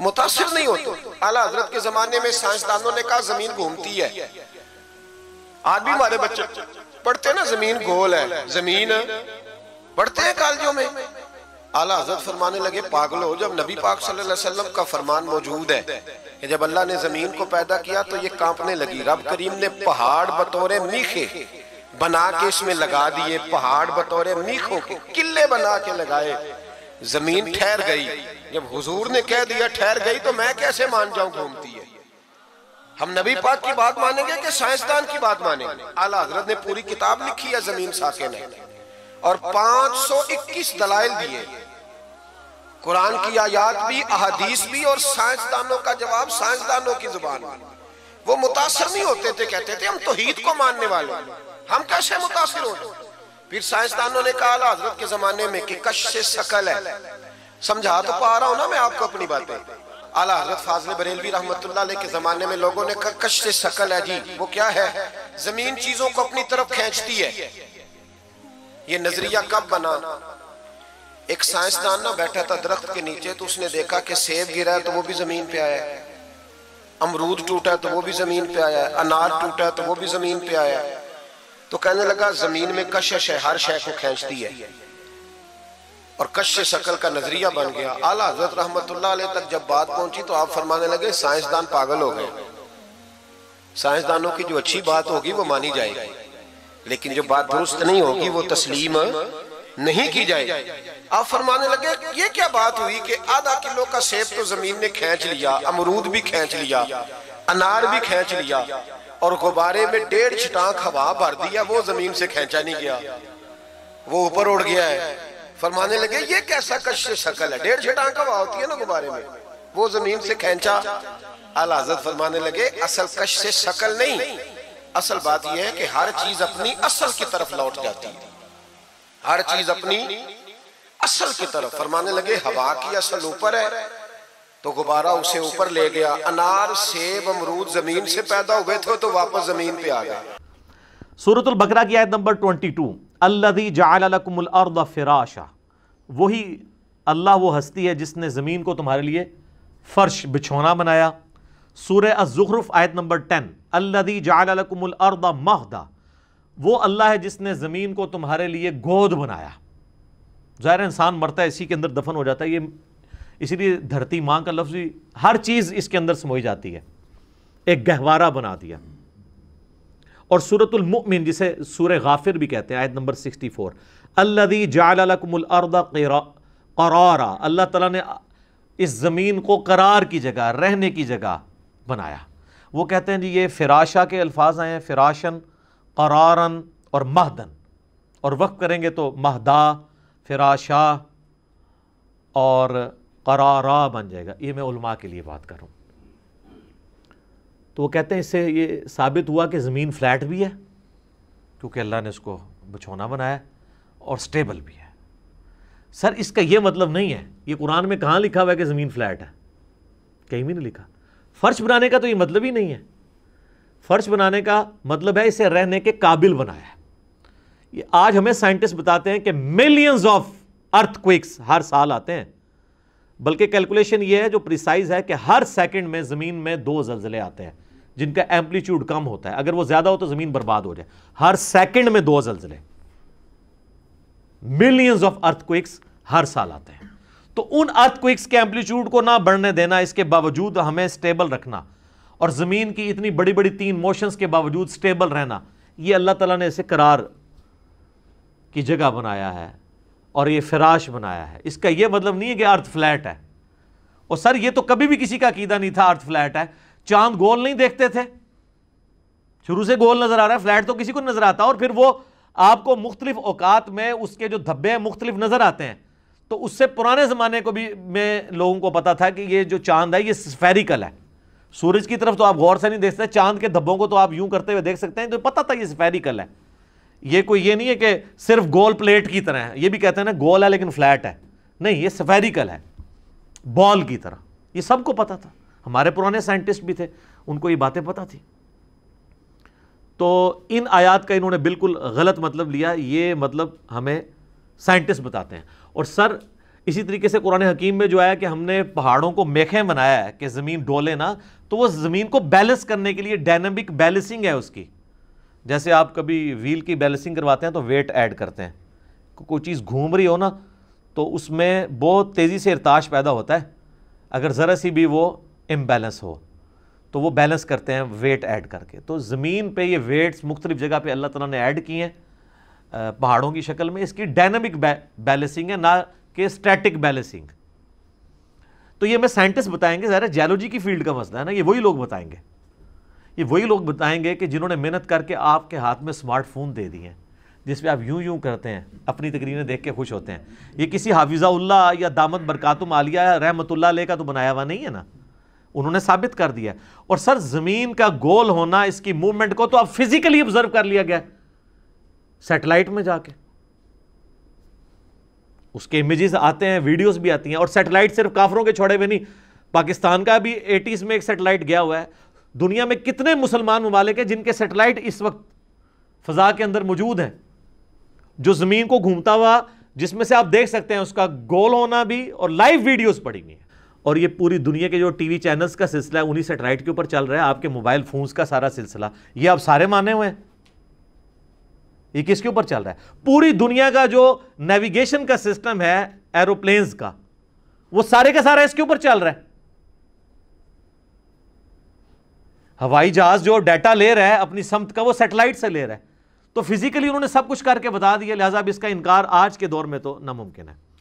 मुतासर नहीं होते आला हजरत के जमाने में साइंसदानों ने कहा जमीन घूमती है आज भी हमारे बच्चे पढ़ते ना जमीन गोल है जमीन पढ़ते हैं कालजों में आला हजरत फरमाने लगे पागल हो जब नबी पाक सल्लल्लाहु अलैहि वसल्लम का फरमान मौजूद है कि जब अल्लाह ने जमीन को पैदा किया तो ये कांपने लगी रब करीम ने पहाड़ बतौरे मीखे बना के इसमें लगा दिए पहाड़ बतौरे मीखों के किले बना के लगाए जमीन ठहर गई जब हुजूर ने कह दिया ठहर गई तो मैं कैसे मान जाऊं घूमती है हम नबी पाक की बात मानेंगे कि साइंसदान की बात मानेंगे आला हजरत ने पूरी किताब लिखी है जमीन साके ने और 521 दलाइल दिए कुरान की आयात भी अहादीस भी और साइंसदानों का जवाब साइंसदानों की जुबान वो मुतासर नहीं होते थे कहते थे हम तोहीद को मानने वाले हम कैसे मुतासर होते हैं फिर साइंसदानों ने कहा हजरत के जमाने में कि कश से सकल है समझा तो पा रहा हूं ना मैं आपको अपनी बातें आला हजरत फाजल बरेलवी रहमतुल्लाह के जमाने में लोगों ने कहा कश से सकल है जी वो क्या है जमीन चीजों को अपनी तरफ खेचती है ये नजरिया कब बना एक साइंसदान ना बैठा था दरख्त के नीचे तो उसने देखा कि सेब गिरा है तो वो भी जमीन पे आया अमरूद टूटा तो वो भी जमीन पे आया अनार टूटा तो वो भी जमीन पे आया है तो कहने लगा जमीन में कशिश है हर शह को खींचती है और कश्य शकल का नजरिया बन गया आला हजरत रहमत तक जब बात पहुंची तो आप फरमाने लगे साइंसदान पागल हो गए साइंसदानों की जो अच्छी बात होगी वो मानी जाएगी लेकिन जो बात दुरुस्त नहीं होगी वो तस्लीम नहीं की जाएगी आप फरमाने लगे ये क्या बात हुई कि आधा किलो का सेब तो जमीन ने खींच लिया अमरूद भी खींच लिया अनार भी खींच लिया और गुब्बारे में डेढ़ छटाक हवा भर दिया वो जमीन से खेचा नहीं गया वो ऊपर उड़ गया है फरमाने लगे ये कैसा कश्य शकल है डेढ़ छटाक हवा होती है ना गुब्बारे में वो जमीन से खेचा अलाजत फरमाने लगे असल कश से शकल नहीं असल बात यह है कि हर चीज अपनी असल की तरफ लौट जाती है हर चीज अपनी असल की तरफ फरमाने लगे हवा की असल ऊपर है तो गुब्बारा उसे ऊपर ले गया अनार सेब अमरूद जमीन से पैदा हुए थे तो वापस जमीन पे आ गया सूरतुल बकरा की आयत नंबर 22 अल्लदी जकुमुल अर्द फिराशा वही अल्लाह वो हस्ती है जिसने ज़मीन को तुम्हारे लिए फ़र्श बिछौना बनाया सूर अज़ुखरफ आयत नंबर टेन अल्लदी जकुमुल अर्द महदा वो अल्लाह है जिसने ज़मीन को तुम्हारे लिए गोद बनाया ज़ाहिर इंसान मरता है इसी के अंदर दफन हो जाता है ये इसीलिए धरती माँ का लफ्ज़ भी हर चीज़ इसके अंदर समोई जाती है एक गहवारा बना दिया और सूरतुलमुमिन जिसे सूर गाफिर भी कहते हैं आयत नंबर सिक्सटी फोर अल्लदी जालकुमल करारा अल्लाह तला ने इस ज़मीन को करार की जगह रहने की जगह बनाया वो कहते हैं जी ये फ़िराशा के अल्फाज आए हैं फ़िराशन करारन और महदन और वक्त करेंगे तो महदा फ़िराशा और करारा बन जाएगा ये मैं उलमा के लिए बात कर रहा हूँ तो वो कहते हैं इससे ये साबित हुआ कि ज़मीन फ्लैट भी है क्योंकि अल्लाह ने इसको बिछोना बनाया और स्टेबल भी है सर इसका ये मतलब नहीं है ये कुरान में कहाँ लिखा हुआ है कि ज़मीन फ्लैट है कहीं भी नहीं लिखा फ़र्श बनाने का तो ये मतलब ही नहीं है फ़र्श बनाने का मतलब है इसे रहने के काबिल बनाया है ये आज हमें साइंटिस्ट बताते हैं कि मिलियंस ऑफ अर्थ क्विक्स हर साल आते हैं बल्कि कैलकुलेशन ये है जो प्रिसाइज है कि हर सेकंड में ज़मीन में दो जल्जले आते हैं जिनका एम्पलीट्यूड कम होता है अगर वो ज़्यादा हो तो ज़मीन बर्बाद हो जाए हर सेकंड में दो जल्जले मिलियंस ऑफ अर्थक्विक्स हर साल आते हैं तो उन अर्थक्विक्स के एम्पलीट्यूड को ना बढ़ने देना इसके बावजूद हमें स्टेबल रखना और ज़मीन की इतनी बड़ी बड़ी तीन मोशंस के बावजूद स्टेबल रहना ये अल्लाह तला ने इसे करार की जगह बनाया है और ये फराश बनाया है इसका ये मतलब नहीं है कि अर्थ फ्लैट है और सर ये तो कभी भी किसी का कीदा नहीं था अर्थ फ्लैट है चांद गोल नहीं देखते थे शुरू से गोल नजर आ रहा है फ्लैट तो किसी को नजर आता और फिर वो आपको मुख्तलिफ औकात में उसके जो धब्बे हैं मुख्तलिफ नजर आते हैं तो उससे पुराने ज़माने को भी मैं लोगों को पता था कि ये जो चांद है ये स्फेरिकल है सूरज की तरफ तो आप गौर से नहीं देखते चांद के धब्बों को तो आप यूं करते हुए देख सकते हैं तो पता था ये स्फेरिकल है ये कोई ये नहीं है कि सिर्फ गोल प्लेट की तरह है ये भी कहते हैं ना गोल है लेकिन फ्लैट है नहीं ये सफेरिकल है बॉल की तरह ये सबको पता था हमारे पुराने साइंटिस्ट भी थे उनको ये बातें पता थी तो इन आयात का इन्होंने बिल्कुल गलत मतलब लिया ये मतलब हमें साइंटिस्ट बताते हैं और सर इसी तरीके से कुरान हकीम में जो आया कि हमने पहाड़ों को मेखे बनाया है कि ज़मीन डोले ना तो वो ज़मीन को बैलेंस करने के लिए डायनामिक बैलेंसिंग है उसकी जैसे आप कभी व्हील की बैलेंसिंग करवाते हैं तो वेट ऐड करते हैं कोई चीज़ घूम रही हो ना तो उसमें बहुत तेज़ी से इरताश पैदा होता है अगर ज़रा सी भी वो इम्बेलेंस हो तो वो बैलेंस करते हैं वेट ऐड करके तो ज़मीन पे ये वेट्स मुख्तलिफ़ जगह पे अल्लाह ताला ने ऐड किए हैं पहाड़ों की शक्ल में इसकी डायनमिक बैलेंसिंग है ना कि स्टैटिक बैलेंसिंग तो ये मैं साइंटिस्ट बताएंगे ज़रा जैलोजी की फील्ड का मसला है ना ये वही लोग बताएंगे ये वही लोग बताएंगे कि जिन्होंने मेहनत करके आपके हाथ में स्मार्टफोन दे दिए हैं जिस पर आप यूं यूं करते हैं अपनी तकरीरें देख के खुश होते हैं ये किसी हाफिज़ाउल्ला या दामद बरकातुम आलिया रहमतुल्ला ले का तो बनाया हुआ नहीं है ना उन्होंने साबित कर दिया और सर ज़मीन का गोल होना इसकी मूवमेंट को तो आप फिज़िकली ऑब्ज़र्व कर लिया गया सेटेलाइट में जाके उसके इमेजेस आते हैं वीडियोस भी आती हैं और सेटेलाइट सिर्फ काफरों के छोड़े हुए नहीं पाकिस्तान का भी एटीज़ में एक सेटेलाइट गया हुआ है दुनिया में कितने मुसलमान ममालिक हैं जिनके सेटेलाइट इस वक्त फ़ज़ा के अंदर मौजूद हैं जो ज़मीन को घूमता हुआ जिसमें से आप देख सकते हैं उसका गोल होना भी और लाइव वीडियोज पड़ी हुई और ये पूरी दुनिया के जो टीवी चैनल्स का सिलसिला है उन्हीं सेटेलाइट के ऊपर चल रहा है आपके मोबाइल फ़ोन्स का सारा सिलसिला ये आप सारे माने हुए हैं ये किसके ऊपर चल रहा है पूरी दुनिया का जो नेविगेशन का सिस्टम है एरोप्लेन्स का वो सारे का सारा इसके ऊपर चल रहा है हवाई जहाज जो डाटा ले रहा है अपनी समत का वो सेटेलाइट से ले रहा है तो फिजिकली उन्होंने सब कुछ करके बता दिया लिहाजा अब इसका इनकार आज के दौर में तो नामुमकिन है